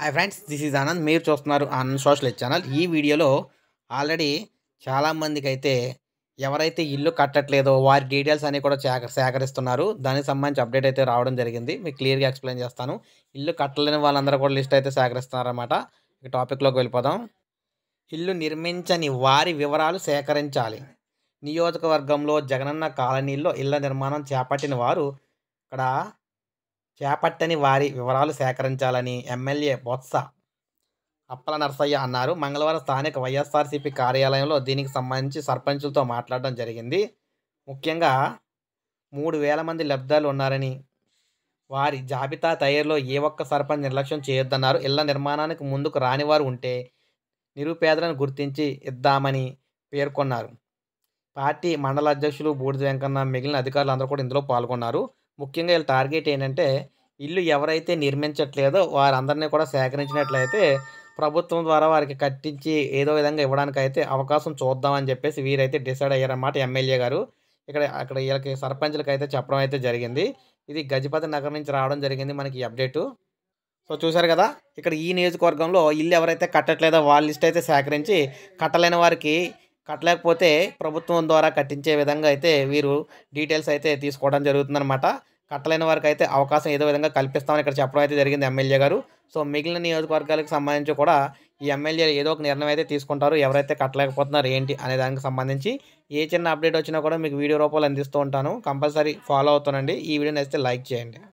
hi friends this is Anand మీరు చూస్తున్నారు Anand social channel ఈ వీడియోలో ఆల్రెడీ చాలామందికి అయితే ఎవరైతే ఇల్లు కట్టట్లేదో వారి డీటెయిల్స్ అన్నీ కూడా సేకరిస్తున్నారు దానికి సంబంధించి అప్డేట్ అయితే రావడం జరిగింది మీకు క్లియర్గా ఎక్స్ప్లెయిన్ చేస్తాను ఇల్లు కట్టలేని వాళ్ళందరూ కూడా లిస్ట్ అయితే సేకరిస్తున్నారన్నమాట ఇక టాపిక్లోకి వెళ్ళిపోదాం ఇల్లు నిర్మించని వారి వివరాలు సేకరించాలి నియోజకవర్గంలో జగనన్న కాలనీల్లో ఇళ్ల నిర్మాణం చేపట్టిన వారు ఇక్కడ చేపట్టని వారి వివరాలు సేకరించాలని ఎమ్మెల్యే బొత్స అప్పల నర్సయ్య అన్నారు మంగళవారం స్థానిక వైఎస్ఆర్సీపీ కార్యాలయంలో దీనికి సంబంధించి సర్పంచులతో మాట్లాడడం జరిగింది ముఖ్యంగా మూడు వేల మంది లబ్ధాలు ఉన్నారని వారి జాబితా తయారీలో ఏ ఒక్క సర్పంచ్ నిర్లక్ష్యం చేయొద్దన్నారు ఇళ్ల నిర్మాణానికి ముందుకు రానివారు ఉంటే నిరుపేదలను గుర్తించి ఇద్దామని పేర్కొన్నారు పార్టీ మండల అధ్యక్షులు బూడిద వెంకన్న మిగిలిన అధికారులు అందరూ కూడా ఇందులో పాల్గొన్నారు ముఖ్యంగా వీళ్ళ టార్గెట్ ఏంటంటే ఇల్లు ఎవరైతే నిర్మించట్లేదో వారందరినీ కూడా సేకరించినట్లయితే ప్రభుత్వం ద్వారా వారికి కట్టించి ఏదో విధంగా ఇవ్వడానికి అయితే అవకాశం చూద్దామని చెప్పేసి వీరైతే డిసైడ్ అయ్యారన్నమాట ఎమ్మెల్యే గారు ఇక్కడ అక్కడ వీళ్ళకి సర్పంచ్లకు అయితే చెప్పడం అయితే జరిగింది ఇది గజపతి నగరం నుంచి రావడం జరిగింది మనకి అప్డేటు సో చూశారు కదా ఇక్కడ ఈ నియోజకవర్గంలో ఇల్లు ఎవరైతే కట్టట్లేదో వాళ్ళ లిస్ట్ అయితే సేకరించి కట్టలేని వారికి కట్టలేకపోతే ప్రభుత్వం ద్వారా కట్టించే విధంగా అయితే వీరు డీటెయిల్స్ అయితే తీసుకోవడం జరుగుతుందన్నమాట కట్టలేని వారికి అయితే అవకాశం ఏదో విధంగా కల్పిస్తామని ఇక్కడ చెప్పడం అయితే జరిగింది ఎమ్మెల్యే గారు సో మిగిలిన నియోజకవర్గాలకు సంబంధించి కూడా ఈ ఎమ్మెల్యే ఏదో ఒక నిర్ణయం అయితే తీసుకుంటారు ఎవరైతే కట్టలేకపోతున్నారు ఏంటి అనే దానికి సంబంధించి ఏ చిన్న అప్డేట్ వచ్చినా కూడా మీకు వీడియో రూపాలు అందిస్తూ ఉంటాను కంపల్సరీ ఫాలో అవుతానండి ఈ వీడియో నచ్చితే లైక్ చేయండి